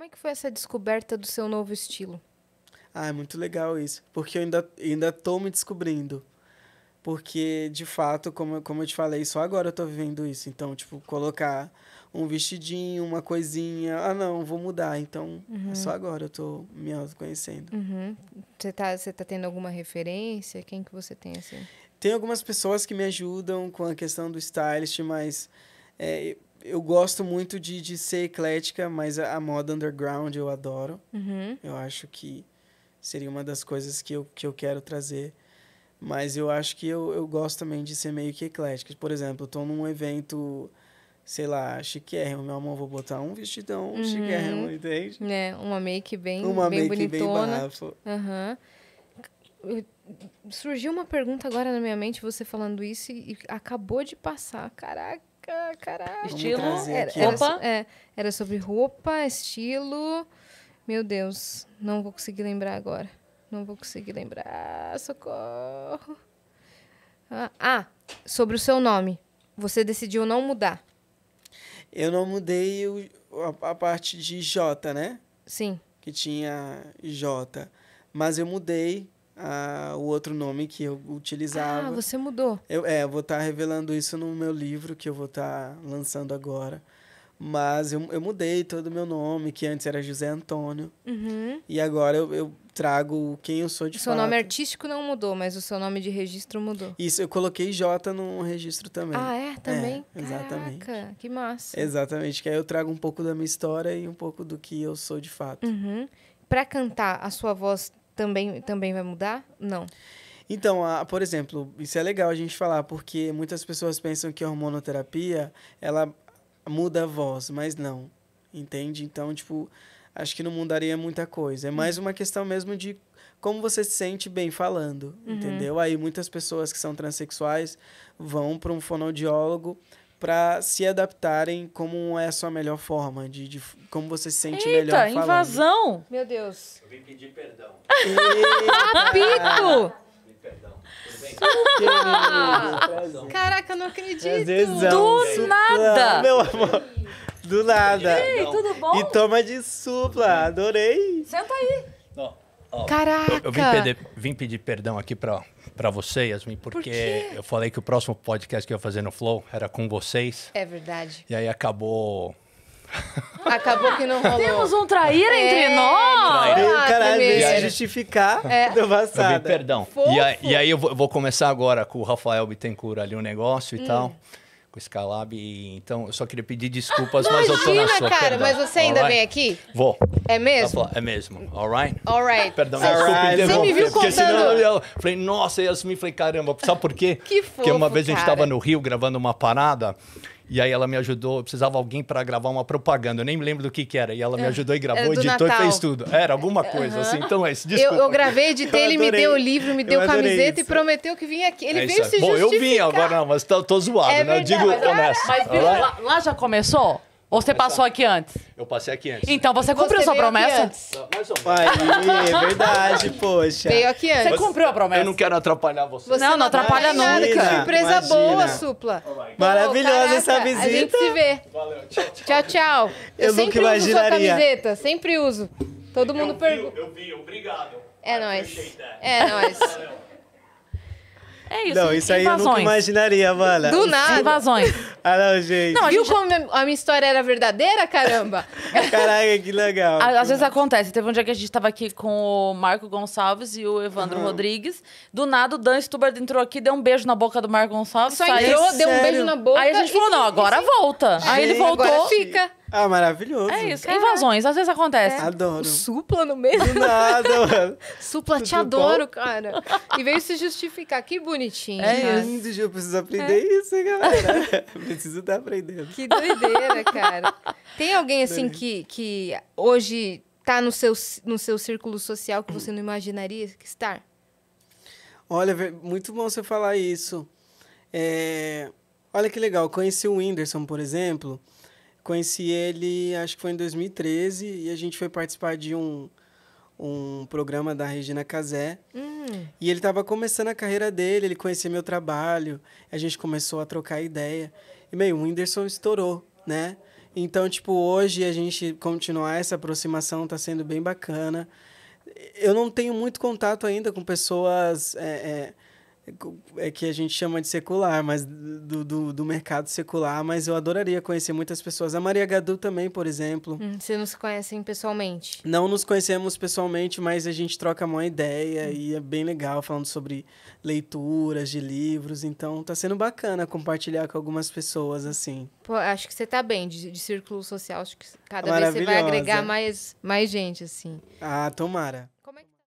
Como é que foi essa descoberta do seu novo estilo? Ah, é muito legal isso, porque eu ainda ainda tô me descobrindo. Porque de fato, como como eu te falei, só agora eu tô vivendo isso. Então, tipo, colocar um vestidinho, uma coisinha. Ah, não, vou mudar. Então, uhum. é só uhum. agora eu tô me autoconhecendo. Uhum. Você tá, você tá tendo alguma referência? Quem que você tem, assim? Tem algumas pessoas que me ajudam com a questão do stylist, mas é, eu gosto muito de, de ser eclética, mas a, a moda underground eu adoro. Uhum. Eu acho que seria uma das coisas que eu, que eu quero trazer. Mas eu acho que eu, eu gosto também de ser meio que eclética. Por exemplo, eu tô num evento, sei lá, chiquérrimo. Meu amor, vou botar um vestidão uhum. chiquérrimo, entende? É, uma make bem Uma bem make bonitona. bem bafo. Uhum. Surgiu uma pergunta agora na minha mente, você falando isso, e acabou de passar. Caraca! caralho. Estilo, era, era, roupa. É, era sobre roupa, estilo. Meu Deus, não vou conseguir lembrar agora. Não vou conseguir lembrar. Socorro. Ah, ah sobre o seu nome. Você decidiu não mudar. Eu não mudei o, a, a, parte de J, né? Sim. Que tinha J. Mas eu mudei a, ah, o outro nome que eu utilizava. Ah, você mudou. Eu, é, eu vou estar tá revelando isso no meu livro que eu vou estar tá lançando agora. Mas eu, eu mudei todo o meu nome, que antes era José Antônio. Uhum. E agora eu, eu trago quem eu sou de o Seu nome artístico não mudou, mas o seu nome de registro mudou. Isso, eu coloquei J no registro também. Ah, é? é também? É, exatamente. Caraca, que massa. Exatamente, que aí eu trago um pouco da minha história e um pouco do que eu sou de fato. Uhum. Para cantar, a sua voz também, também vai mudar? Não. Então, a, por exemplo, isso é legal a gente falar, porque muitas pessoas pensam que a hormonoterapia, ela muda a voz, mas não. Entende? Então, tipo, acho que não mudaria muita coisa. É mais uma questão mesmo de como você se sente bem falando, uhum. entendeu? Aí muitas pessoas que são transexuais vão para um fonoaudiólogo para se adaptarem como é a sua melhor forma, de, de como você se sente Eita, melhor falando. invasão! Meu Deus. Eu vim pedir perdão. Apito! perdão. Querido, ah! Caraca, eu não acredito. Vezesão, é do véio. nada. meu amor. Do nada. Ei, tudo bom? E toma de supla. Adorei. Senta aí. Caraca. Eu, eu vim, pedir, vim pedir perdão aqui pra, para você, Yasmin, porque Por eu falei que o próximo podcast que eu ia fazer no Flow era com vocês. É verdade. E aí acabou Acabou que não rolou. Temos um traíra é, entre nós! Traíra. Ah, Caralho, veio se justificar é. do passado. perdão. E aí, e aí, eu vou, vou, começar agora com o Rafael Bittencourt ali o um negócio e hum. tal com o Scalab. Então, eu só queria pedir desculpas, ah, mas imagina, eu tô na sua. cara, mas você ainda right? vem aqui? Vou. É mesmo? É mesmo. Alright? Alright. Perdão, All right. desculpa, Você me viu porque contando. Senão eu falei, nossa, eu me falei, caramba, sabe por quê? que fofo, Porque uma vez cara. a gente estava no Rio gravando uma parada e aí ela me ajudou, eu precisava alguém para gravar uma propaganda, eu nem me lembro do que que era. E ela me é, ajudou e gravou, é editou Natal. e fez tudo. Era alguma é, coisa, uhum. assim. Então é isso, desculpa. Eu, eu gravei, editei, ele me deu o livro, me deu camiseta isso. e prometeu que vinha aqui. Ele é veio se Bom, justificar. Bom, eu vim agora, não, mas tô, tô zoado, é né? Eu digo, mas, começa. Mas, lá, lá já começou? Ou você passou aqui antes? Eu passei aqui antes. Então você cumpriu você sua promessa? Antes. Mais ou menos. é verdade, poxa. Veio aqui antes. Você cumpriu a promessa? Eu não quero atrapalhar você. você não, não, atrapalha nunca. Surpresa boa, Supla. Maravilhosa né, essa visita. A gente se vê. Valeu, tchau, tchau. Eu, eu nunca imaginaria. camiseta, sempre uso. Todo eu mundo pergunta. Eu vi, obrigado. É nóis. É nóis. É isso. Não, isso aí eu nunca imaginaria, mano. Do nada. Invasões. ah, não, gente. Não, Viu como a minha história era verdadeira, caramba? Caraca, que legal. Às vezes acontece. Teve um dia que a gente tava aqui com o Marco Gonçalves e o Evandro uhum. Rodrigues. Do nada, o Dan Stubart entrou aqui, deu um beijo na boca do Marco Gonçalves. Só saiu, entrou, deu um beijo na boca. Aí a gente falou, não, agora volta. Gente, aí ele voltou. Agora fica. Ah, maravilhoso. É isso. É. Invasões, às vezes acontece. É. Adoro. Supla no meio. Do nada, mano. Supla, te adoro, cara. E veio se justificar. Que bonitinho. É isso. lindo, Eu preciso aprender é. isso, hein, galera. preciso estar tá aprendendo. Que doideira, cara. Tem alguém, assim, que, que hoje tá no seu, no seu círculo social que você não imaginaria que estar? Olha, muito bom você falar isso. É... Olha que legal. Conheci o Whindersson, por exemplo Conheci ele, acho que foi em 2013, e a gente foi participar de um, um programa da Regina Casé. Hum. E ele estava começando a carreira dele, ele conhecia meu trabalho, a gente começou a trocar ideia. E, meio, o Whindersson estourou, né? Então, tipo, hoje a gente continuar essa aproximação está sendo bem bacana. Eu não tenho muito contato ainda com pessoas... É, é, é, é que a gente chama de secular, mas do, do, do, mercado secular, mas eu adoraria conhecer muitas pessoas. A Maria Gadu também, por exemplo. Hum, vocês nos conhecem pessoalmente? Não nos conhecemos pessoalmente, mas a gente troca uma ideia hum. e é bem legal falando sobre leituras de livros. Então tá sendo bacana compartilhar com algumas pessoas, assim. Pô, acho que você tá bem de, de círculo social. Acho que cada vez você vai agregar mais, mais gente, assim. Ah, tomara. Como é que...